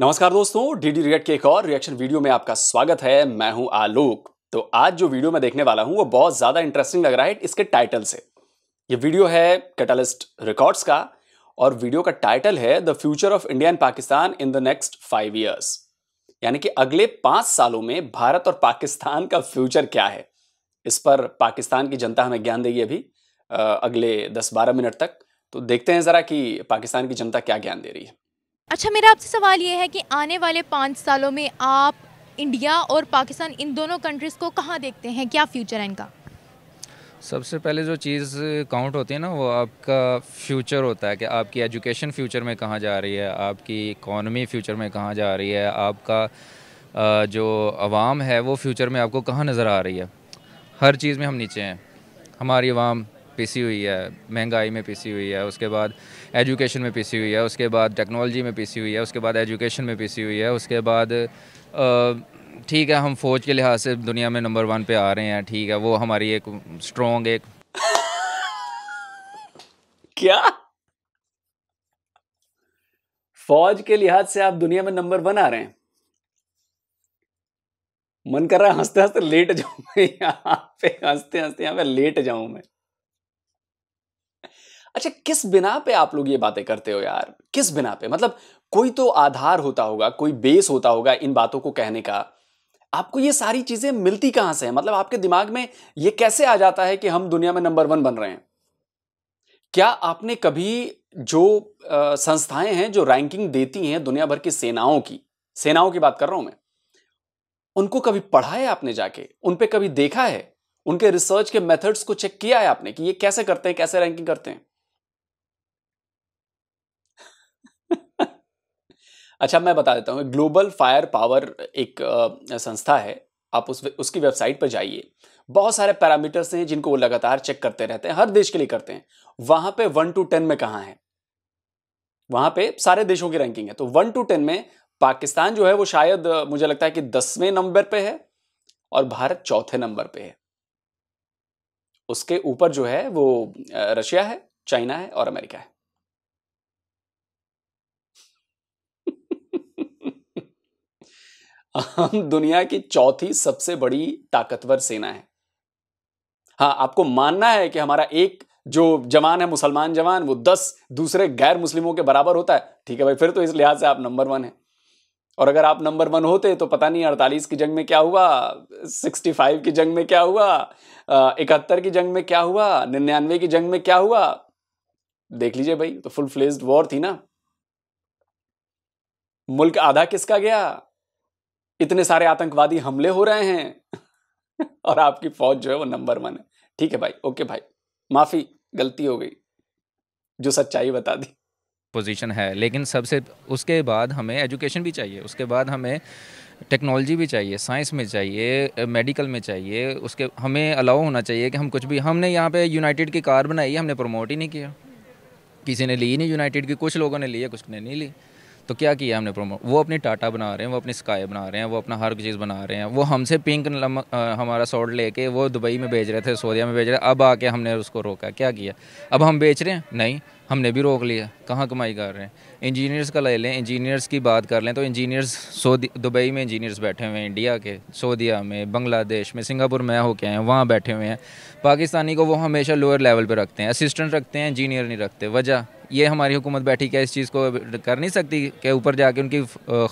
नमस्कार दोस्तों DD react के एक और रिएक्शन वीडियो में आपका स्वागत है मैं हूं आलोक तो आज जो वीडियो मैं देखने वाला हूं वो बहुत ज्यादा इंटरेस्टिंग लग रहा है इसके टाइटल से ये वीडियो है कैटलिस्ट रिकॉर्ड्स का और वीडियो का टाइटल है the future of India and Pakistan in the next five years यानी कि अगले पांच सालों में भारत और पाकिस्तान का फ्यूचर क्या है इस पर पाकिस्तान की जनता हमें ज्ञान देगी अभी अगले दस बारह मिनट तक तो देखते हैं जरा कि पाकिस्तान की जनता क्या ज्ञान दे रही है अच्छा मेरा आपसे सवाल ये है कि आने वाले पाँच सालों में आप इंडिया और पाकिस्तान इन दोनों कंट्रीज़ को कहाँ देखते हैं क्या फ्यूचर है इनका सबसे पहले जो चीज़ काउंट होती है ना वो आपका फ्यूचर होता है कि आपकी एजुकेशन फ्यूचर में कहाँ जा रही है आपकी इकॉनमी फ्यूचर में कहाँ जा रही है आपका जो आवाम है वो फ्यूचर में आपको कहाँ नज़र आ रही है हर चीज़ में हम नीचे हैं हमारी आवाम पीसी हुई है महंगाई में पीसी हुई है उसके बाद एजुकेशन में पीसी हुई है उसके बाद टेक्नोलॉजी में पीसी हुई है उसके बाद एजुकेशन में पीसी हुई है उसके बाद ठीक है हम फौज के लिहाज से दुनिया में नंबर वन पे आ रहे हैं ठीक है वो हमारी एक स्ट्रॉन्ग एक क्या फौज के लिहाज से आप दुनिया में नंबर वन आ रहे हैं मन कर रहा है हंसते हंसते लेट जाऊं मैं यहां पे हंसते हंसते यहां पे लेट जाऊं मैं अच्छा किस बिना पे आप लोग ये बातें करते हो यार किस बिना पे मतलब कोई तो आधार होता होगा कोई बेस होता होगा इन बातों को कहने का आपको ये सारी चीजें मिलती कहां से है मतलब आपके दिमाग में ये कैसे आ जाता है कि हम दुनिया में नंबर वन बन रहे हैं क्या आपने कभी जो आ, संस्थाएं हैं जो रैंकिंग देती हैं दुनिया भर की सेनाओं की सेनाओं की बात कर रहा हूं मैं उनको कभी पढ़ा है आपने जाके उन पर कभी देखा है उनके रिसर्च के मेथड्स को चेक किया है आपने कि ये कैसे करते हैं कैसे रैंकिंग करते हैं अच्छा मैं बता देता हूँ ग्लोबल फायर पावर एक संस्था है आप उस उसकी वेबसाइट पर जाइए बहुत सारे पैरामीटर्स हैं जिनको वो लगातार चेक करते रहते हैं हर देश के लिए करते हैं वहां पे वन टू टेन में कहाँ है वहां पे सारे देशों की रैंकिंग है तो वन टू टेन में पाकिस्तान जो है वो शायद मुझे लगता है कि दसवें नंबर पे है और भारत चौथे नंबर पे है उसके ऊपर जो है वो रशिया है चाइना है और अमेरिका है हम दुनिया की चौथी सबसे बड़ी ताकतवर सेना है हाँ आपको मानना है कि हमारा एक जो जवान है मुसलमान जवान वो दस दूसरे गैर मुस्लिमों के बराबर होता है ठीक है भाई फिर तो इस लिहाज से आप नंबर वन है और अगर आप नंबर वन होते तो पता नहीं अड़तालीस की जंग में क्या हुआ सिक्सटी फाइव की जंग में क्या हुआ इकहत्तर की जंग में क्या हुआ निन्यानवे की जंग में क्या हुआ देख लीजिए भाई तो फुल फ्लेज्ड वॉर थी ना मुल्क आधा किसका गया इतने सारे आतंकवादी हमले हो रहे हैं और आपकी फौज जो है वो नंबर वन है ठीक है भाई ओके भाई माफी गलती हो गई जो सच्चाई बता दी पोजीशन है लेकिन सबसे उसके बाद हमें एजुकेशन भी चाहिए उसके बाद हमें टेक्नोलॉजी भी चाहिए साइंस में चाहिए मेडिकल में चाहिए उसके हमें अलाउ होना चाहिए कि हम कुछ भी हमने यहाँ पे यूनाइटेड की कार बनाई हमने प्रमोट ही नहीं किया किसी ने ली नहीं यूनाइटेड की कुछ लोगों ने ली है कुछ ने नहीं ली तो क्या किया हमने प्रोमो वो अपनी टाटा बना रहे हैं वो अपनी स्काई बना रहे हैं वो अपना हर चीज़ बना रहे हैं वो हमसे पिंक हमारा सॉल्ट लेके वो दुबई में बेच रहे थे सऊदिया में बेच रहे अब आके हमने उसको रोका क्या किया अब हम बेच रहे हैं नहीं हमने भी रोक लिया कहाँ कमाई कर रहे हैं इंजीनियर्स का ले लें इंजीनियर्स की बात कर लें तो इंजीनियर्स सऊदी दुबई में इंजीनियर्स बैठे हुए हैं इंडिया के सऊदिया में बांग्लादेश में सिंगापुर में होके आए हैं वहाँ बैठे हुए हैं पाकिस्तानी को वो हमेशा लोअर लेवल पर रखते हैं असिस्टेंट रखते हैं इंजीनियर नहीं रखते वजह ये हमारी हुकूमत बैठी क्या इस चीज़ को कर नहीं सकती कि ऊपर जाके उनकी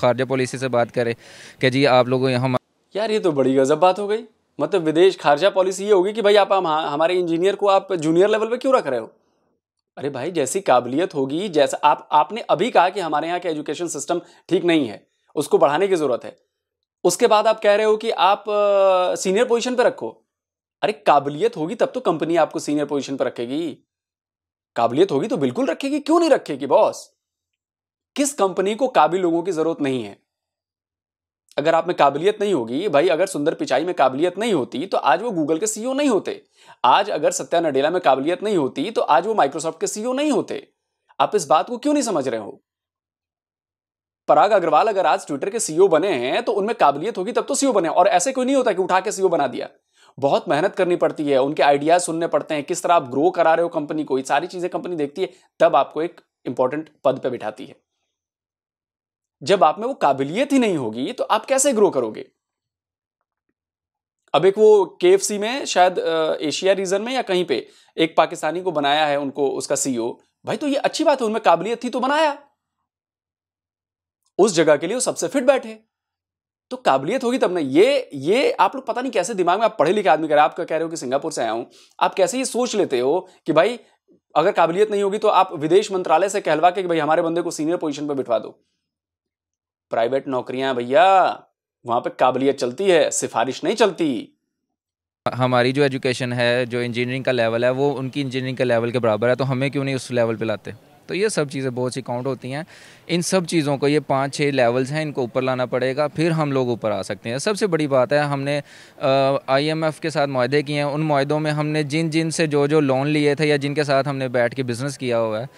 खारजा पॉलिसी से बात करे कि जी आप लोगों हम यार ये तो बड़ी गजब बात हो गई मतलब विदेश खारजा पॉलिसी ये होगी कि भाई आप हाँ, हमारे इंजीनियर को आप जूनियर लेवल पर क्यों रख रहे हो अरे भाई जैसी काबिलियत होगी जैसा आप आपने अभी कहा कि हमारे यहाँ का एजुकेशन सिस्टम ठीक नहीं है उसको बढ़ाने की ज़रूरत है उसके बाद आप कह रहे हो कि आप सीनियर पोजीशन पर रखो अरे काबिलियत होगी तब तो कंपनी आपको सीनियर पोजीशन पर रखेगी काबिलियत होगी तो बिल्कुल रखेगी क्यों नहीं रखेगी बॉस किस कंपनी को काबिल लोगों की जरूरत नहीं है अगर आप में काबिलियत नहीं होगी भाई अगर सुंदर पिचाई में काबिलियत नहीं होती तो आज वो गूगल के सीईओ e नहीं होते आज अगर सत्या नडेला में काबिलियत नहीं होती तो आज वो माइक्रोसॉफ्ट के सीईओ e नहीं होते आप इस बात को क्यों नहीं समझ रहे हो पराग अग्रवाल अगर आज ट्विटर के सीईओ e बने हैं तो उनमें काबिलियत होगी तब तो सीईओ बने और ऐसे कोई नहीं होता कि उठा के सीईओ बना दिया बहुत मेहनत करनी पड़ती है उनके आइडियाज सुनने पड़ते हैं किस तरह आप ग्रो करा रहे हो कंपनी को ये सारी चीजें कंपनी देखती है तब आपको एक इंपॉर्टेंट पद पर बिठाती है जब आप में वो काबिलियत ही नहीं होगी तो आप कैसे ग्रो करोगे अब एक वो के में शायद एशिया रीजन में या कहीं पे एक पाकिस्तानी को बनाया है उनको उसका सीईओ e भाई तो ये अच्छी बात है उनमें काबिलियत थी तो बनाया उस जगह के लिए वो सबसे फिट बैठे तो काबिलियत होगी तब ना ये ये आप लोग पता नहीं कैसे दिमाग में आप पढ़े लिखे आदमी कर आप कह रहे हो कि सिंगापुर से आया हूँ आप कैसे ये सोच लेते हो कि भाई अगर काबिलियत नहीं होगी तो आप विदेश मंत्रालय से कहलवा के कि भाई हमारे बंदे को सीनियर पोजीशन पर बिठवा दो प्राइवेट नौकरियां भैया वहां पर काबिलियत चलती है सिफारिश नहीं चलती हमारी जो एजुकेशन है जो इंजीनियरिंग का लेवल है वो उनकी इंजीनियरिंग के लेवल के बराबर है तो हमें क्यों नहीं उस लेवल पे लाते तो ये सब चीज़ें बहुत सी काउंट होती हैं इन सब चीज़ों को ये पाँच छः लेवल्स हैं इनको ऊपर लाना पड़ेगा फिर हम लोग ऊपर आ सकते हैं सबसे बड़ी बात है हमने आई एम एफ़ के साथ माहे किए हैं उन माहों में हमने जिन जिन से जो जो लोन लिए थे या जिनके साथ हमने बैठ के बिज़नेस किया हुआ है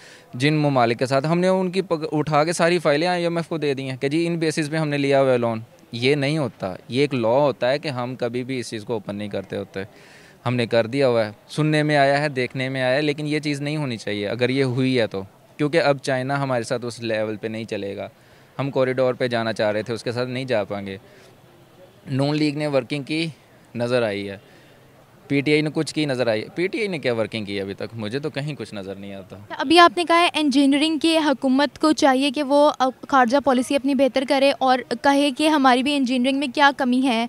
जिन ममालिक के साथ हमने उनकी उठा के सारी फ़ाइलें आई एम एफ़ को दे दी हैं कि जी इन बेसिस पे हमने लिया हुआ है लोन ये नहीं होता ये एक लॉ होता है कि हम कभी भी इस चीज़ को ओपन नहीं करते होते हमने कर दिया हुआ है सुनने में आया है देखने में आया है लेकिन ये चीज़ नहीं होनी चाहिए अगर ये हुई है तो क्योंकि अब चाइना हमारे साथ उस लेवल पे नहीं चलेगा हम कॉरिडोर पे जाना चाह रहे थे उसके साथ नहीं जा पाएंगे नून लीग ने वर्किंग की नज़र आई है पीटीआई ने कुछ की नज़र आई पीटीआई ने क्या वर्किंग की अभी तक मुझे तो कहीं कुछ नज़र नहीं आता अच्छा, अभी आपने कहा है इंजीनियरिंग की हुकूमत को चाहिए कि वो खारजा पॉलिसी अपनी बेहतर करे और कहे कि हमारी भी इंजीनियरिंग में क्या कमी है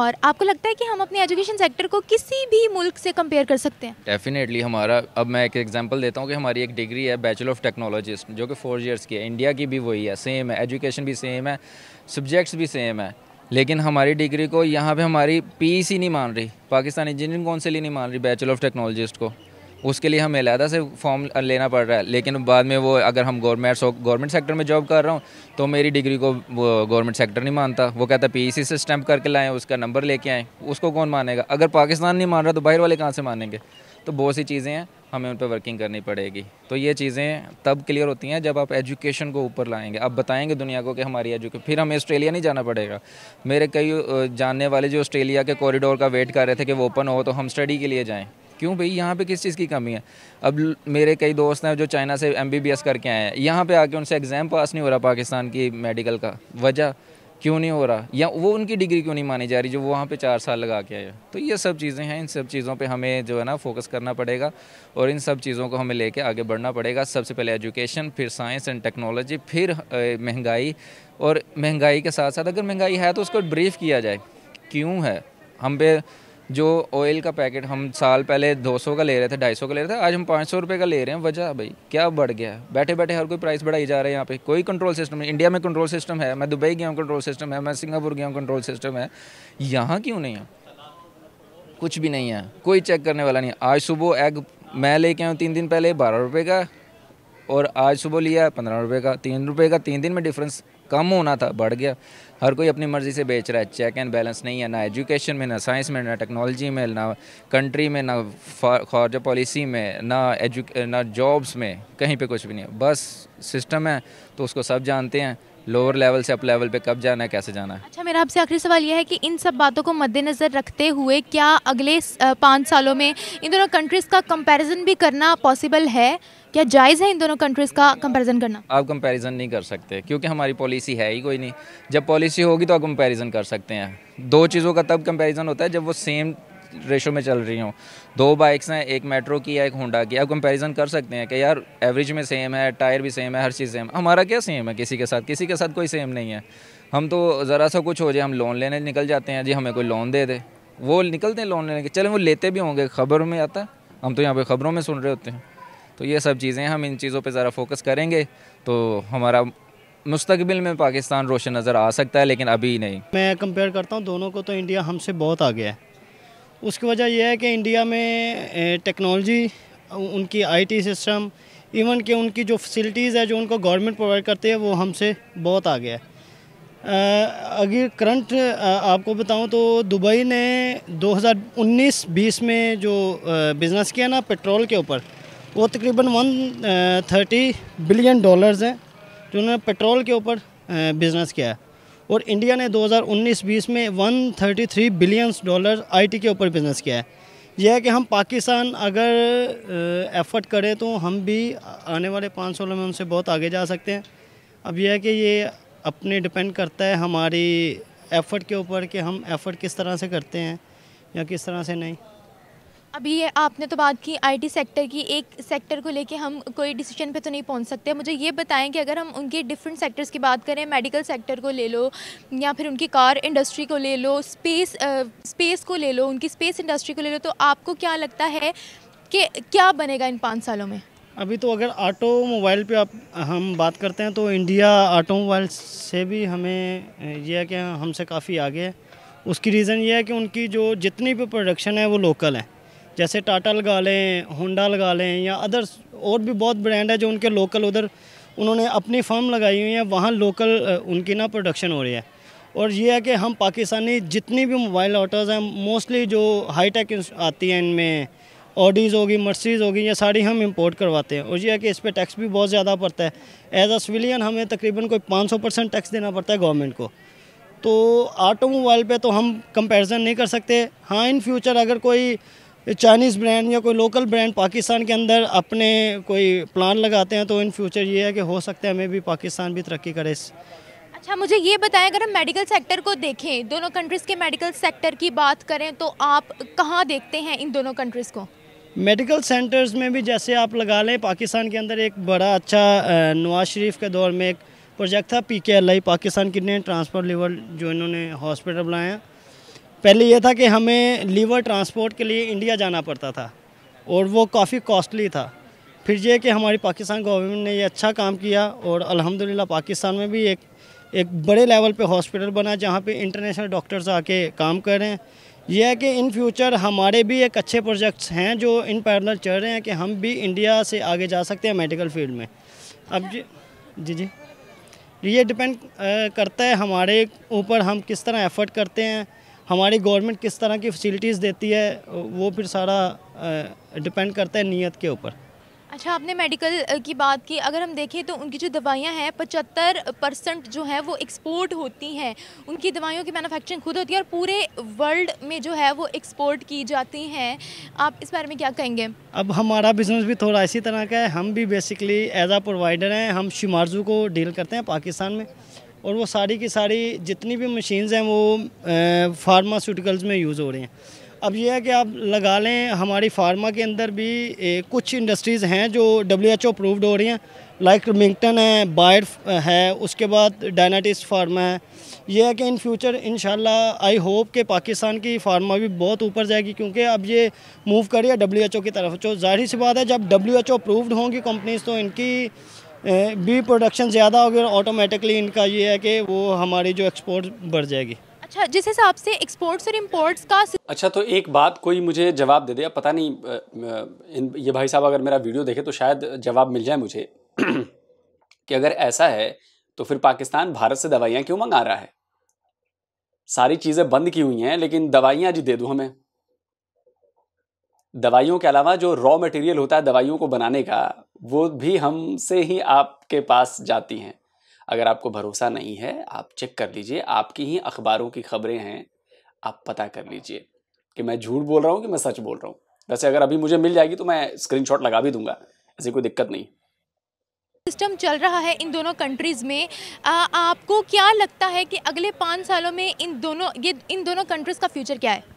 और आपको लगता है कि हम अपने एजुकेशन सेक्टर को किसी भी मुल्क से कंपेयर कर सकते हैं डेफिनेटली हमारा अब मैं एक एग्जाम्पल देता हूँ कि हमारी एक डिग्री है बैचलर ऑफ टेक्नोलॉजी जो कि फोर ईयर्स की है इंडिया की भी वही है सेम है एजुकेशन भी सेम है सब्जेक्ट्स भी सेम है लेकिन हमारी डिग्री को यहाँ पे हमारी सी नहीं मान रही पाकिस्तान इंजीनियरिंग काउंसिल ही नहीं मान रही बैचलर ऑफ टेक्नोलॉजिस्ट को उसके लिए हमें अलहदा से फॉर्म लेना पड़ रहा है लेकिन बाद में वो अगर हम गवर्नमेंट गवर्नमेंट सेक्टर में जॉब कर रहा हूँ तो मेरी डिग्री को गवर्नमेंट सेक्टर नहीं मानता वो कहता है पी e से स्टैंप करके लाएँ उसका नंबर लेके आएँ उसको कौन मानेगा अगर पाकिस्तान नहीं मान रहा तो बाहर वाले कहाँ से मानेंगे तो बहुत सी चीज़ें हैं हमें उन पर वर्किंग करनी पड़ेगी तो ये चीज़ें तब क्लियर होती हैं जब आप एजुकेशन को ऊपर लाएंगे आप बताएंगे दुनिया को कि हमारी एजुकेशन फिर हमें ऑस्ट्रेलिया नहीं जाना पड़ेगा मेरे कई जानने वाले जो ऑस्ट्रेलिया के कॉरिडोर का वेट कर रहे थे कि वो ओपन हो तो हम स्टडी के लिए जाएँ क्यों भाई यहाँ पे किस चीज़ की कमी है अब मेरे कई दोस्त हैं जो चाइना से एम करके आए हैं यहाँ पे आके उनसे एग्ज़ाम पास नहीं हो रहा पाकिस्तान की मेडिकल का वजह क्यों नहीं हो रहा या वो उनकी डिग्री क्यों नहीं मानी जा रही जो वहाँ पे चार साल लगा के आए तो ये सब चीज़ें हैं इन सब चीज़ों पे हमें जो है ना फोकस करना पड़ेगा और इन सब चीज़ों को हमें लेके आगे बढ़ना पड़ेगा सबसे पहले एजुकेशन फिर साइंस एंड टेक्नोलॉजी फिर महंगाई और महंगाई के साथ साथ अगर महंगाई है तो उसको ब्रीफ किया जाए क्यों है हम पे जो ऑयल का पैकेट हम साल पहले 200 का ले रहे थे 250 का ले रहे थे आज हम पाँच सौ रुपये का ले रहे हैं वजह भाई क्या बढ़ गया बैठे बैठे हर कोई प्राइस बढ़ाई जा रहा है यहाँ पे कोई कंट्रोल सिस्टम नहीं इंडिया में कंट्रोल सिस्टम है मैं दुबई गया हूँ कंट्रोल सिस्टम है मैं सिंगापुर गया हूँ कंट्रोल सिस्टम है यहाँ क्यों नहीं है कुछ भी नहीं है कोई चेक करने वाला नहीं आज सुबह एग मैं लेके आया हूँ तीन दिन पहले बारह रुपये का और आज सुबह लिया पंद्रह रुपये का तीन रुपये का तीन दिन में डिफरेंस कम होना था बढ़ गया हर कोई अपनी मर्ज़ी से बेच रहा है चेक एंड बैलेंस नहीं है ना एजुकेशन में ना साइंस में ना टेक्नोलॉजी में ना कंट्री में ना खारज पॉलिसी में ना एजु ना जॉब्स में कहीं पे कुछ भी नहीं है बस सिस्टम है तो उसको सब जानते हैं लोअर लेवल से अप लेवल पे कब जाना है कैसे जाना है अच्छा मेरा आपसे आखिरी सवाल यह है कि इन सब बातों को मद्देनज़र रखते हुए क्या अगले पाँच सालों में इन दोनों कंट्रीज़ का कंपैरिजन भी करना पॉसिबल है क्या जायज़ है इन दोनों कंट्रीज़ का कंपैरिजन करना आप कंपैरिजन नहीं कर सकते क्योंकि हमारी पॉलिसी है ही कोई नहीं जब पॉलिसी होगी तो आप कंपेरिजन कर सकते हैं दो चीज़ों का तब कंपेरिजन होता है जब वो सेम रेशो में चल रही हूँ दो बाइक्स हैं एक मेट्रो की या एक होंडा की आप कंपैरिजन कर सकते हैं कि यार एवरेज में सेम है टायर भी सेम है हर चीज़ सेम हमारा क्या सेम है किसी के साथ किसी के साथ कोई सेम नहीं है हम तो ज़रा सा कुछ हो जाए हम लोन लेने निकल जाते हैं जी हमें कोई लोन दे दे वो निकलते हैं लोन लेने के चले वो लेते भी होंगे खबर में आता हम तो यहाँ पे ख़बरों में सुन रहे होते हैं तो ये सब चीज़ें हम इन चीज़ों पे ज़रा फोकस करेंगे तो हमारा मुस्तबिल में पाकिस्तान रोशन नज़र आ सकता है लेकिन अभी नहीं मैं कंपेयर करता हूँ दोनों को तो इंडिया हमसे बहुत आगे है उसकी वजह यह है कि इंडिया में टेक्नोलॉजी उनकी आईटी सिस्टम इवन कि उनकी जो फैसिलिटीज़ है जो उनको गवर्नमेंट प्रोवाइड करती है वो हमसे बहुत आ गया है अगर करंट आपको बताऊं तो दुबई ने 2019-20 में जो बिज़नेस किया ना पेट्रोल के ऊपर वो तकरीबन 130 बिलियन डॉलर्स हैं जो उन्होंने पेट्रोल के ऊपर बिज़नेस किया है और इंडिया ने 2019-20 में 133 बिलियन डॉलर आईटी के ऊपर बिजनेस किया है यह है कि हम पाकिस्तान अगर एफर्ट करें तो हम भी आने वाले पाँच सालों में उनसे बहुत आगे जा सकते हैं अब यह है कि ये अपने डिपेंड करता है हमारी एफर्ट के ऊपर कि हम एफर्ट किस तरह से करते हैं या किस तरह से नहीं अभी आपने तो बात की आईटी सेक्टर की एक सेक्टर को लेके हम कोई डिसीजन पे तो नहीं पहुंच सकते मुझे ये बताएं कि अगर हम उनके डिफरेंट सेक्टर्स की बात करें मेडिकल सेक्टर को ले लो या फिर उनकी कार इंडस्ट्री को ले लो स्पेस आ, स्पेस को ले लो उनकी स्पेस इंडस्ट्री को ले लो तो आपको क्या लगता है कि क्या बनेगा इन पाँच सालों में अभी तो अगर ऑटोमोबाइल पर आप हम बात करते हैं तो इंडिया ऑटोमोबाइल से भी हमें यह है कि हमसे काफ़ी आगे है उसकी रीज़न ये है कि उनकी जो जितनी भी प्रोडक्शन है वो लोकल है जैसे टाटा लगा लें होंडा लगा लें या अदर्स और भी बहुत ब्रांड है जो उनके लोकल उधर उन्होंने अपनी फर्म लगाई हुई है वहाँ लोकल उनकी ना प्रोडक्शन हो रही है और ये है कि हम पाकिस्तानी जितनी भी मोबाइल ऑटोज़ हैं मोस्टली जो हाई टेक आती हैं इनमें ऑडीज़ होगी मर्सीज़ होगी ये सारी हम इंपोर्ट करवाते हैं और ये है कि इस पर टैक्स भी बहुत ज़्यादा पड़ता है एज अ सिविलियन हमें तकरीबन कोई 500 परसेंट टैक्स देना पड़ता है गवर्नमेंट को तो ऑटोमोबाइल पे तो हम कंपैरिजन नहीं कर सकते हाँ इन फ्यूचर अगर कोई चाइनीज़ ब्रांड या कोई लोकल ब्रांड पाकिस्तान के अंदर अपने कोई प्लान लगाते हैं तो इन फ्यूचर ये है कि हो सकता है हमें भी पाकिस्तान भी तरक्की करे अच्छा मुझे ये बताएं अगर हम मेडिकल सेक्टर को देखें दोनों कंट्रीज़ के मेडिकल सेक्टर की बात करें तो आप कहाँ देखते हैं इन दोनों कंट्रीज़ को मेडिकल सेंटर्स में भी जैसे आप लगा लें पाकिस्तान के अंदर एक बड़ा अच्छा नवाज शरीफ के दौर में एक प्रोजेक्ट था P K L I Pakistan kidney transfer level जो इन्होंने हॉस्पिटल बनाया पहले यह था कि हमें लीवर ट्रांसपोर्ट के लिए इंडिया जाना पड़ता था और वो काफ़ी कॉस्टली था फिर ये कि हमारी पाकिस्तान गवर्नमेंट ने ये अच्छा काम किया और अल्हम्दुलिल्लाह पाकिस्तान में भी एक एक बड़े लेवल पे हॉस्पिटल बना जहाँ पे इंटरनेशनल डॉक्टर्स आके काम कर रहे हैं यह है कि इन फ्यूचर हमारे भी एक अच्छे प्रोजेक्ट्स हैं जो इन पैरल चल रहे हैं कि हम भी इंडिया से आगे जा सकते हैं मेडिकल फील्ड में अब जी जी जी ये डिपेंड करता है हमारे ऊपर हम किस तरह एफर्ट करते हैं हमारी गवर्नमेंट किस तरह की फैसिलिटीज़ देती है वो फिर सारा डिपेंड करता है नीयत के ऊपर अच्छा आपने मेडिकल की बात की अगर हम देखें तो उनकी जो दवाइयां हैं पचहत्तर परसेंट जो है वो एक्सपोर्ट होती हैं उनकी दवाइयों की मैन्युफैक्चरिंग खुद होती है और पूरे वर्ल्ड में जो है वो एक्सपोर्ट की जाती हैं आप इस बारे में क्या कहेंगे अब हमारा बिज़नेस भी थोड़ा इसी तरह का है हम भी बेसिकली एज आ प्रोवाइडर हैं हम शिमारजू को डील करते हैं पाकिस्तान में और वो सारी की सारी जितनी भी मशीन्स हैं वो फार्मास्यूटिकल्स में यूज़ हो रही हैं अब यह है कि आप लगा लें हमारी फार्मा के अंदर भी ए, कुछ इंडस्ट्रीज़ हैं जो डब्ल्यू एच अप्रूव्ड हो रही हैं लाइक रिमिंगटन है बायर है उसके बाद डायनाटिस फार्मा है यह है कि in future in I hope कि पाकिस्तान की फार्मा भी बहुत ऊपर जाएगी क्योंकि अब ये मूव करिए डब्ल्यू एच ओ की तरफ जो जाहिर सी बात है जब डब्ल्यू एच ओ अप्रूव्ड होंगी कंपनीज़ तो इनकी बी प्रोडक्शन ज़्यादा होगी और ऑटोमेटिकली इनका ये है कि वो हमारी जो एक्सपोर्ट बढ़ जाएगी अच्छा जिस हिसाब से एक्सपोर्ट्स और इम्पोर्ट्स का अच्छा तो एक बात कोई मुझे जवाब दे दे पता नहीं ये भाई साहब अगर मेरा वीडियो देखे तो शायद जवाब मिल जाए मुझे कि अगर ऐसा है तो फिर पाकिस्तान भारत से दवाइयाँ क्यों मंगा रहा है सारी चीज़ें बंद की हुई हैं लेकिन दवाइयाँ जी दे दूँ हमें दवाइयों के अलावा जो रॉ मटेरियल होता है दवाइयों को बनाने का वो भी हमसे ही आपके पास जाती हैं अगर आपको भरोसा नहीं है आप चेक कर लीजिए आपकी ही अखबारों की खबरें हैं आप पता कर लीजिए कि मैं झूठ बोल रहा हूँ कि मैं सच बोल रहा हूँ वैसे अगर अभी मुझे मिल जाएगी तो मैं स्क्रीनशॉट लगा भी दूंगा ऐसी कोई दिक्कत नहीं सिस्टम चल रहा है इन दोनों कंट्रीज़ में आ, आपको क्या लगता है कि अगले पाँच सालों में इन दोनों ये इन दोनों कंट्रीज़ का फ्यूचर क्या है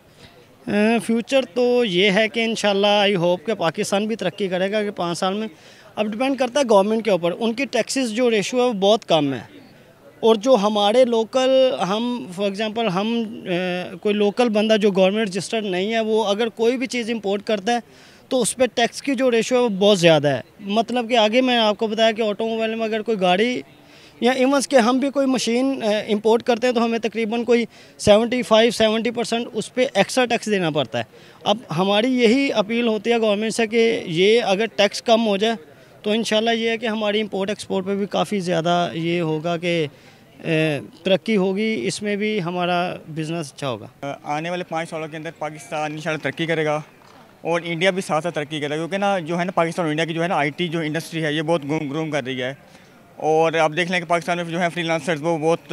फ्यूचर तो ये है कि इन आई होप कि पाकिस्तान भी तरक्की करेगा कि पाँच साल में अब डिपेंड करता है गवर्नमेंट के ऊपर उनकी टैक्सेस जो रेशो है वो बहुत कम है और जो हमारे लोकल हम फॉर एग्ज़ाम्पल हम ए, कोई लोकल बंदा जो गवर्नमेंट रजिस्टर्ड नहीं है वो अगर कोई भी चीज़ इम्पोर्ट करता है तो उस पर टैक्स की जो रेशो है वो बहुत ज़्यादा है मतलब कि आगे मैं आपको बताया कि ऑटोमोबाइल में अगर कोई गाड़ी या इवंस के हम भी कोई मशीन इंपोर्ट करते हैं तो हमें तकरीबन कोई 75 70 परसेंट उस पर एक्स्ट्रा टैक्स देना पड़ता है अब हमारी यही अपील होती है गवर्नमेंट से कि ये अगर टैक्स कम हो जाए तो इन ये है कि हमारी इम्पोर्ट एक्सपोर्ट पर भी काफ़ी ज़्यादा ये होगा कि तरक्की होगी इसमें भी हमारा बिज़नेस अच्छा होगा आने वाले पाँच सालों के अंदर पाकिस्तान इन तरक्की करेगा और इंडिया भी साथ साथ तरक्की करेगा क्योंकि ना जो है ना पाकिस्तान और इंडिया की जो है ना आईटी जो इंडस्ट्री है ये बहुत ग्रूम कर रही है और आप देख लें कि पाकिस्तान में जो है फ्री लांसर्स वो बहुत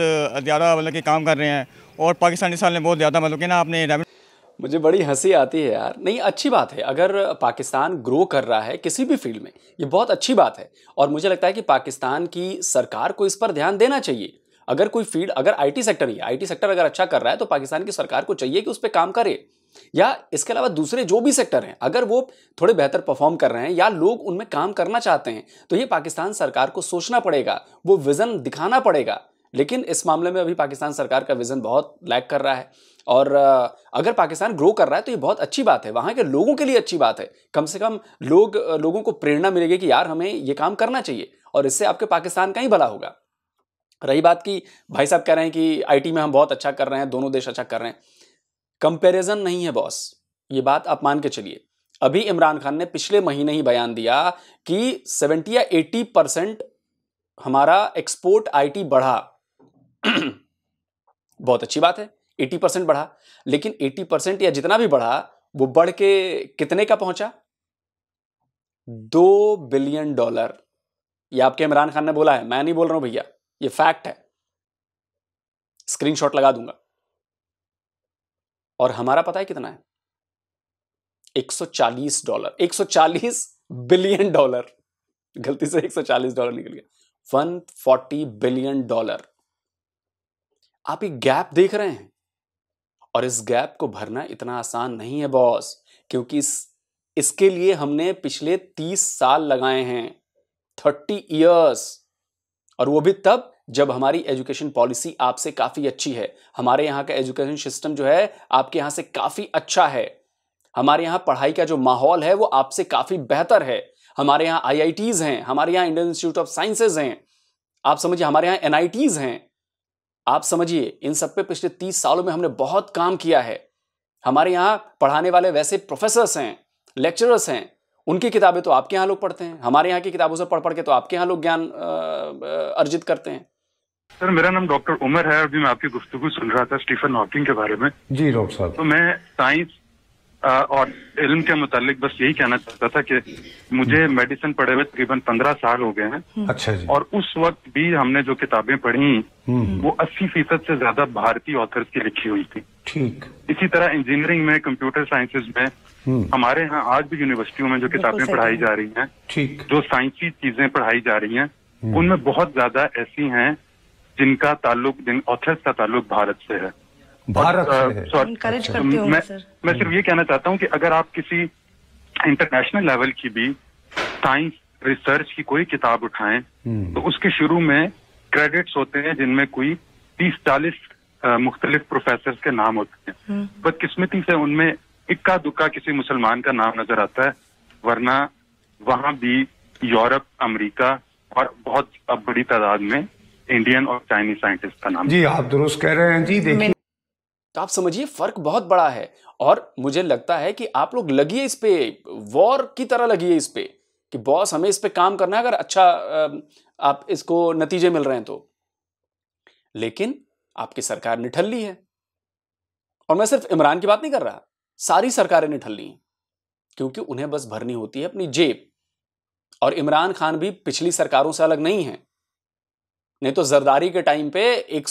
ज़्यादा मतलब कि काम कर रहे हैं और पाकिस्तानी साल ने बहुत ज़्यादा मतलब कि ना आपने मुझे बड़ी हंसी आती है यार नहीं अच्छी बात है अगर पाकिस्तान ग्रो कर रहा है किसी भी फील्ड में ये बहुत अच्छी बात है और मुझे लगता है कि पाकिस्तान की सरकार को इस पर ध्यान देना चाहिए अगर कोई फील्ड अगर आईटी सेक्टर ही आईटी सेक्टर अगर अच्छा कर रहा है तो पाकिस्तान की सरकार को चाहिए कि उस पर काम करे या इसके अलावा दूसरे जो भी सेक्टर हैं अगर वो थोड़े बेहतर परफॉर्म कर रहे हैं या लोग उनमें काम करना चाहते हैं तो ये पाकिस्तान सरकार को सोचना पड़ेगा वो विज़न दिखाना पड़ेगा लेकिन इस मामले में अभी पाकिस्तान सरकार का विज़न बहुत लैक कर रहा है और अगर पाकिस्तान ग्रो कर रहा है तो ये बहुत अच्छी बात है वहाँ के लोगों के लिए अच्छी बात है कम से कम लोग लोगों को प्रेरणा मिलेगी कि यार हमें ये काम करना चाहिए और इससे आपके पाकिस्तान का ही भला होगा रही बात की भाई साहब कह रहे हैं कि आईटी में हम बहुत अच्छा कर रहे हैं दोनों देश अच्छा कर रहे हैं कंपैरिजन नहीं है बॉस ये बात आप मान के चलिए अभी इमरान खान ने पिछले महीने ही बयान दिया कि 70 या 80 परसेंट हमारा एक्सपोर्ट आईटी बढ़ा बहुत अच्छी बात है 80 परसेंट बढ़ा लेकिन 80 परसेंट या जितना भी बढ़ा वो बढ़ के कितने का पहुंचा दो बिलियन डॉलर ये आपके इमरान खान ने बोला है मैं नहीं बोल रहा हूं भैया ये फैक्ट है स्क्रीनशॉट लगा दूंगा और हमारा पता है कितना है 140 डॉलर 140 बिलियन डॉलर गलती से 140 डॉलर निकल गया 140 बिलियन डॉलर आप एक गैप देख रहे हैं और इस गैप को भरना इतना आसान नहीं है बॉस क्योंकि इस इसके लिए हमने पिछले 30 साल लगाए हैं 30 इयर्स और वो भी तब जब हमारी एजुकेशन पॉलिसी आपसे काफ़ी अच्छी है हमारे यहाँ का एजुकेशन सिस्टम जो है आपके यहाँ से काफ़ी अच्छा है हमारे यहाँ पढ़ाई का जो माहौल है वो आपसे काफ़ी बेहतर है हमारे यहाँ आई हैं हमारे यहाँ इंडियन इंस्टीट्यूट ऑफ साइंसेज हैं आप समझिए हमारे यहाँ एन हैं आप समझिए इन सब पे पिछले तीस सालों में हमने बहुत काम किया है हमारे यहाँ पढ़ाने वाले वैसे प्रोफेसर्स हैं लेक्चरर्स हैं उनकी किताबें तो आपके यहाँ लोग पढ़ते हैं हमारे यहाँ की किताबों से पढ़ पढ़ के तो आपके यहाँ लोग ज्ञान अर्जित करते हैं सर मेरा नाम डॉक्टर उमर है अभी मैं आपकी गुफ्तगु सुन रहा था स्टीफन हॉकिंग के बारे में जी डॉक्टर साहब तो मैं साइंस और इल्म के मुतालिक बस यही कहना चाहता था कि मुझे हम्म। मेडिसिन पढ़े हुए तकरीबन पंद्रह साल हो गए हैं हम्म। अच्छा जी और उस वक्त भी हमने जो किताबें पढ़ी हम्म, वो अस्सी फीसद से ज्यादा भारतीय ऑथर्स की लिखी हुई थी ठीक इसी तरह इंजीनियरिंग में कंप्यूटर साइंसेज में हम्म। हमारे यहाँ आज भी यूनिवर्सिटियों में जो किताबें पढ़ाई जा रही हैं ठीक जो साइंसी चीजें पढ़ाई जा रही हैं हम्म। उनमें बहुत ज्यादा ऐसी हैं जिनका ताल्लुक जिन ऑथर्स का ताल्लुक भारत से है भारत सॉरी uh, अच्छा। तो तो मैं मैं सिर्फ ये कहना चाहता हूँ कि अगर आप किसी इंटरनेशनल लेवल की भी साइंस रिसर्च की कोई किताब उठाएं हम्म। तो उसके शुरू में क्रेडिट्स होते हैं जिनमें कोई तीस चालीस uh, मुख्तलिफ प्रोफेसर के नाम होते हैं बदकिस्मती से उनमें इक्का दुक्का किसी मुसलमान का नाम नजर आता है वरना वहां भी यूरोप अमेरिका और बहुत अब बड़ी तादाद में इंडियन और चाइनीज साइंटिस्ट का नाम जी आप दुरुस्त कह रहे हैं जी देखिए तो आप समझिए फर्क बहुत बड़ा है और मुझे लगता है कि आप लोग लगिए इस पे वॉर की तरह लगिए इस पे कि बॉस हमें इस पे काम करना है अगर अच्छा आप इसको नतीजे मिल रहे हैं तो लेकिन आपकी सरकार निठल्ली है और मैं सिर्फ इमरान की बात नहीं कर रहा सारी सरकारें निठल ली क्योंकि उन्हें बस भरनी होती है अपनी जेब और इमरान खान भी पिछली सरकारों से अलग नहीं है नहीं तो जरदारी के टाइम पे एक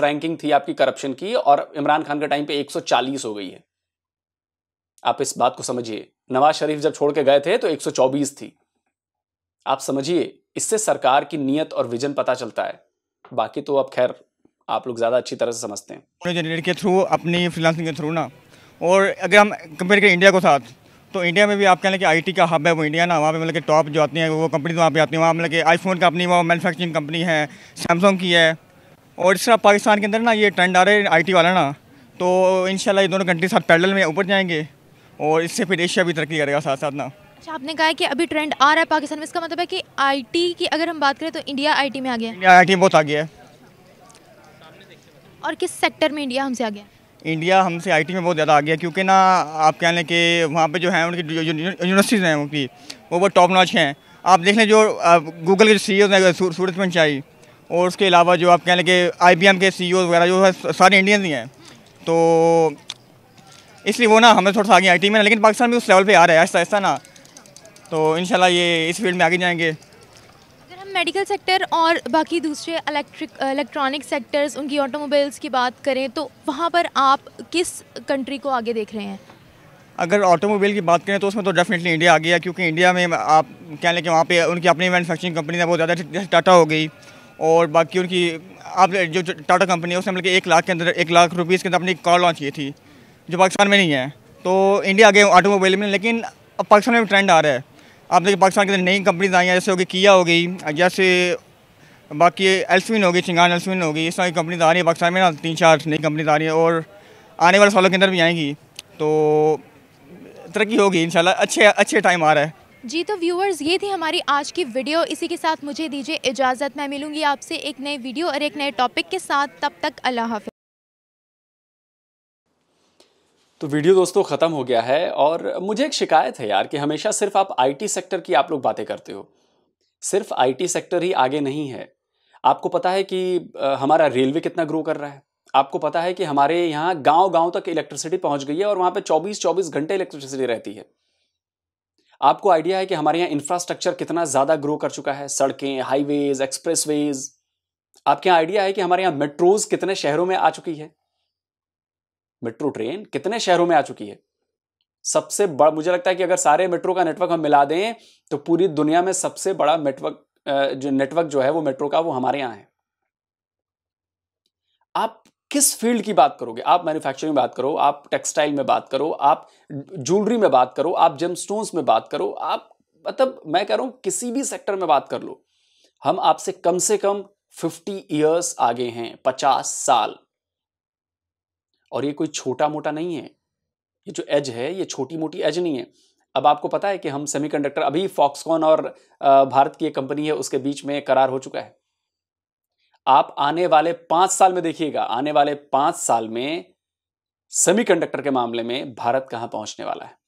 रैंकिंग थी आपकी करप्शन की और इमरान खान के टाइम पे 140 हो गई है आप इस बात को समझिए नवाज शरीफ जब छोड़ के गए थे तो 124 थी आप समझिए इससे सरकार की नीयत और विजन पता चलता है बाकी तो अब खैर आप लोग ज़्यादा अच्छी तरह से समझते हैं के थ्रू अपनी फ्रीलांसिंग के थ्रू ना और अगर हम कंपेयर करें इंडिया को साथ तो इंडिया में भी आप कहें कि आईटी का हब है वो इंडिया ना वहाँ पे मतलब कि टॉप जो आती हैं वो कंपनी वहाँ पे आती हैं वहाँ मतलब कि आईफोन कंपनी वहाँ मैनुफैक्चरिंग कंपनी है सैमसंग की है और इस तरह पाकिस्तान के अंदर ना ये ट्रेंड आ रहा है आई वाला ना तो इन ये दोनों कंट्री साथ पैडल में ऊपर जाएंगे और इससे फिर एशिया भी तरक्की करेगा साथ साथ ना अच्छा आपने कहा कि अभी ट्रेंड आ रहा है पाकिस्तान में इसका मतलब है कि आईटी की अगर हम बात करें तो इंडिया आईटी में आ गया इंडिया आईटी बहुत आ गया है और किस सेक्टर में इंडिया हमसे आ गया इंडिया हमसे आईटी में बहुत ज़्यादा आ गया क्योंकि ना आप कह लें कि वहाँ पे जो है उनकी यूनिवर्सिटीज़ हैं उनकी वो बहुत टॉप नॉच हैं आप देख लें जो गूगल के सी e हैं सूरज पंचाई और उसके अलावा जो आप कह लें कि आई के सी e वगैरह जो है सारे इंडियन ही हैं तो इसलिए वो ना हमें थोड़ा सा आगे आई में लेकिन पाकिस्तान भी उस लेवल पर आ रहा है ऐसा ऐसा ना तो इन ये इस फील्ड में आगे जाएँगे मेडिकल सेक्टर और बाकी दूसरे इलेक्ट्रिक इलेक्ट्रॉनिक सेक्टर्स उनकी ऑटोमोबाइल्स की बात करें तो वहाँ पर आप किस कंट्री को आगे देख रहे हैं अगर ऑटोमोबाइल की बात करें तो उसमें तो डेफिनेटली इंडिया आ गया क्योंकि इंडिया में आप कह लें कि वहाँ पे उनकी अपनी मैनुफैक्चरिंग कंपनी है बहुत ज़्यादा जैसे टाटा हो गई और बाकी उनकी आप जो टाटा कंपनी है उसने मतलब एक लाख के अंदर एक लाख रुपीज़ के अंदर अपनी कार लॉन्च की थी जो पाकिस्तान में नहीं है तो इंडिया आ गए ऑटोमोबाइल में लेकिन अब पाकिस्तान में ट्रेंड आ रहा है आप देखिए पाकिस्तान के अंदर नई कंपनीज आई हैं जैसे होगी किया हो गई जैसे बाकी एल्सविन होगी चिंगान एल्सविन होगी इस तरह की कंपनीज आ रही है पाकिस्तान में ना तीन चार नई कंपनीज आ रही है और आने वाले सालों के अंदर भी आएंगी तो तरक्की होगी इन अच्छे अच्छे टाइम आ रहा है जी तो व्यूअर्स ये थी हमारी आज की वीडियो इसी के साथ मुझे दीजिए इजाज़त मैं मिलूंगी आपसे एक नई वीडियो और एक नए टॉपिक के साथ तब तक अल्लाह हाफ तो वीडियो दोस्तों ख़त्म हो गया है और मुझे एक शिकायत है यार कि हमेशा सिर्फ आप आईटी सेक्टर की आप लोग बातें करते हो सिर्फ आईटी सेक्टर ही आगे नहीं है आपको पता है कि हमारा रेलवे कितना ग्रो कर रहा है आपको पता है कि हमारे यहाँ गांव गांव तक इलेक्ट्रिसिटी पहुंच गई है और वहाँ पे 24 24 घंटे इलेक्ट्रिसिटी रहती है आपको आइडिया है कि हमारे यहाँ इंफ्रास्ट्रक्चर कितना ज़्यादा ग्रो कर चुका है सड़कें हाईवेज एक्सप्रेस वेज आपके यहाँ आइडिया है कि हमारे यहाँ मेट्रोज कितने शहरों में आ चुकी है मेट्रो ट्रेन कितने शहरों में आ चुकी है सबसे बड़ा मुझे लगता है कि अगर सारे मेट्रो का नेटवर्क हम मिला दें तो पूरी दुनिया में सबसे बड़ा नेटवर्क जो नेटवर्क जो है वो मेट्रो का वो हमारे यहां है आप किस फील्ड की बात करोगे आप मैन्युफैक्चरिंग में बात करो आप टेक्सटाइल में बात करो आप ज्वेलरी में बात करो आप जेम स्टोन्स में बात करो आप मतलब मैं कह रहा हूं किसी भी सेक्टर में बात कर लो हम आपसे कम से कम फिफ्टी ईयर्स आगे हैं पचास साल और ये कोई छोटा मोटा नहीं है ये जो एज है ये छोटी मोटी एज नहीं है अब आपको पता है कि हम सेमीकंडक्टर अभी फॉक्सकॉन और भारत की एक कंपनी है उसके बीच में करार हो चुका है आप आने वाले पांच साल में देखिएगा आने वाले पांच साल में सेमीकंडक्टर के मामले में भारत कहां पहुंचने वाला है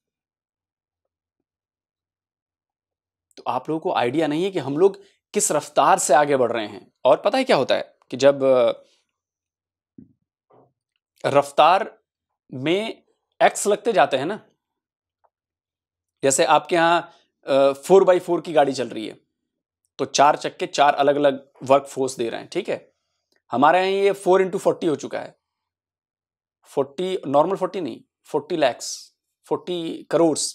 तो आप लोगों को आइडिया नहीं है कि हम लोग किस रफ्तार से आगे बढ़ रहे हैं और पता है क्या होता है कि जब रफ्तार में एक्स लगते जाते हैं ना जैसे आपके यहां फोर बाई फोर की गाड़ी चल रही है तो चार चक्के चार अलग अलग वर्क फोर्स दे रहे हैं ठीक है हमारे यहां ये फोर इंटू फोर्टी हो चुका है फोर्टी नॉर्मल फोर्टी नहीं फोर्टी लैक्स फोर्टी करोर्स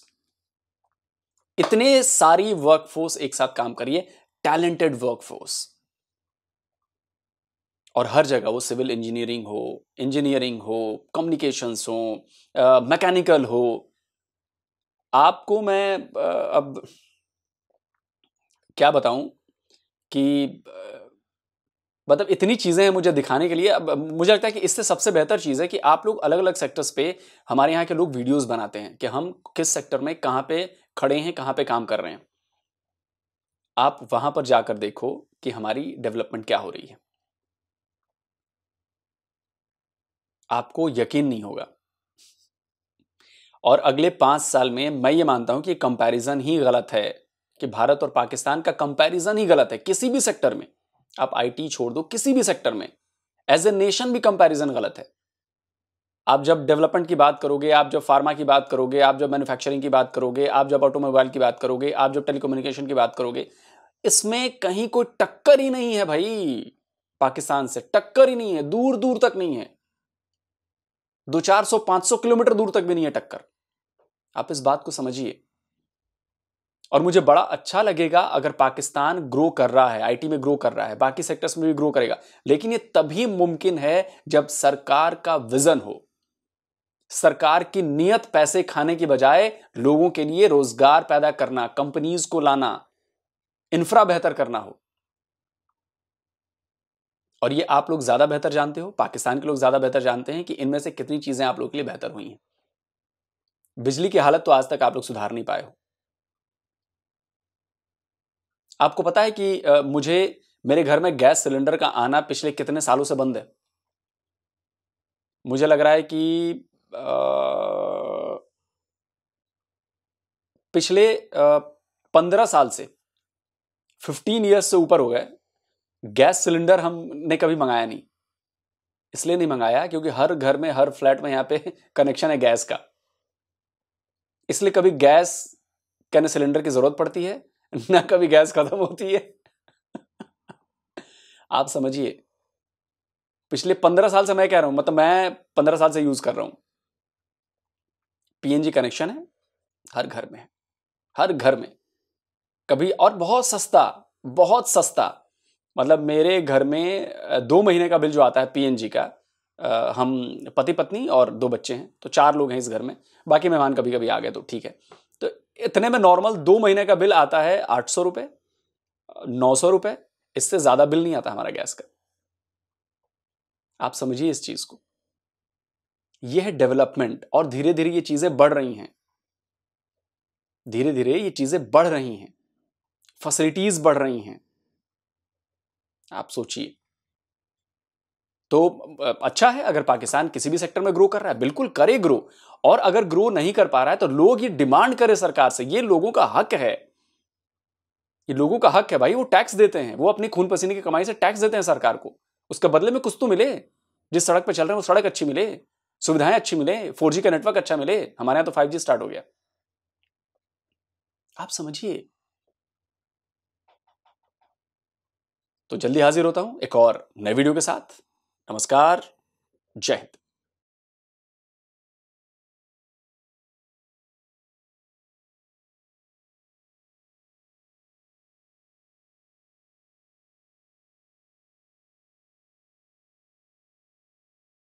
इतने सारी वर्कफोर्स एक साथ काम करिए टैलेंटेड वर्कफोर्स और हर जगह वो सिविल इंजीनियरिंग हो इंजीनियरिंग हो कम्युनिकेशंस हो मैकेनिकल हो आपको मैं अब क्या बताऊं कि मतलब इतनी चीज़ें हैं मुझे दिखाने के लिए अब मुझे लगता है कि इससे सबसे बेहतर चीज़ है कि आप लोग अलग अलग सेक्टर्स पे हमारे यहाँ के लोग वीडियोस बनाते हैं कि हम किस सेक्टर में कहाँ पे खड़े हैं कहाँ पे काम कर रहे हैं आप वहाँ पर जाकर देखो कि हमारी डेवलपमेंट क्या हो रही है आपको यकीन नहीं होगा और अगले पांच साल में मैं ये मानता हूं कि कंपैरिजन ही गलत है कि भारत और पाकिस्तान का कंपैरिजन ही गलत है किसी भी सेक्टर में आप आईटी छोड़ दो किसी भी सेक्टर में एज ए नेशन भी कंपैरिजन गलत है आप जब डेवलपमेंट की बात करोगे आप जब फार्मा की बात करोगे आप जब मैन्युफैक्चरिंग की बात करोगे आप जब ऑटोमोबाइल की बात करोगे आप जब टेलीकम्युनिकेशन की बात करोगे इसमें कहीं कोई टक्कर ही नहीं है भाई पाकिस्तान से टक्कर ही नहीं है दूर दूर तक नहीं है दो चार सौ पांच सौ किलोमीटर दूर तक भी नहीं है टक्कर आप इस बात को समझिए और मुझे बड़ा अच्छा लगेगा अगर पाकिस्तान ग्रो कर रहा है आईटी में ग्रो कर रहा है बाकी सेक्टर्स में भी ग्रो करेगा लेकिन यह तभी मुमकिन है जब सरकार का विजन हो सरकार की नियत पैसे खाने की बजाय लोगों के लिए रोजगार पैदा करना कंपनीज को लाना इंफ्रा बेहतर करना हो और ये आप लोग ज़्यादा बेहतर जानते हो पाकिस्तान के लोग ज़्यादा बेहतर जानते हैं कि इनमें से कितनी चीज़ें आप लोग के लिए बेहतर हुई हैं बिजली की हालत तो आज तक आप लोग सुधार नहीं पाए हो आपको पता है कि मुझे मेरे घर में गैस सिलेंडर का आना पिछले कितने सालों से बंद है मुझे लग रहा है कि आ, पिछले पंद्रह साल से फिफ्टीन ईयर्स से ऊपर हो गए गैस सिलेंडर हमने कभी मंगाया नहीं इसलिए नहीं मंगाया क्योंकि हर घर में हर फ्लैट में यहाँ पे कनेक्शन है गैस का इसलिए कभी गैस कहने सिलेंडर की जरूरत पड़ती है ना कभी गैस खत्म होती है आप समझिए पिछले पंद्रह साल से मैं कह रहा हूं मतलब मैं पंद्रह साल से यूज कर रहा हूं पीएनजी कनेक्शन है हर घर में हर घर में कभी और बहुत सस्ता बहुत सस्ता मतलब मेरे घर में दो महीने का बिल जो आता है पीएनजी का आ, हम पति पत्नी और दो बच्चे हैं तो चार लोग हैं इस घर में बाकी मेहमान कभी कभी आ गए तो ठीक है तो इतने में नॉर्मल दो महीने का बिल आता है आठ सौ रुपये नौ सौ रुपये इससे ज़्यादा बिल नहीं आता हमारा गैस का आप समझिए इस चीज़ को यह है डेवलपमेंट और धीरे धीरे ये चीज़ें बढ़ रही हैं धीरे धीरे ये चीज़ें बढ़ रही हैं फैसिलिटीज़ बढ़ रही हैं आप सोचिए तो अच्छा है अगर पाकिस्तान किसी भी सेक्टर में ग्रो कर रहा है बिल्कुल करे ग्रो और अगर ग्रो नहीं कर पा रहा है तो लोग ये डिमांड करे सरकार से ये लोगों का हक है ये लोगों का हक है भाई वो टैक्स देते हैं वो अपनी खून पसीने की कमाई से टैक्स देते हैं सरकार को उसके बदले में कुछ तो मिले जिस सड़क पर चल रहे हैं वो सड़क अच्छी मिले सुविधाएं अच्छी मिले फोर का नेटवर्क अच्छा मिले हमारे यहां तो फाइव स्टार्ट हो गया आप समझिए तो जल्दी हाजिर होता हूं एक और नए वीडियो के साथ नमस्कार जय हिंद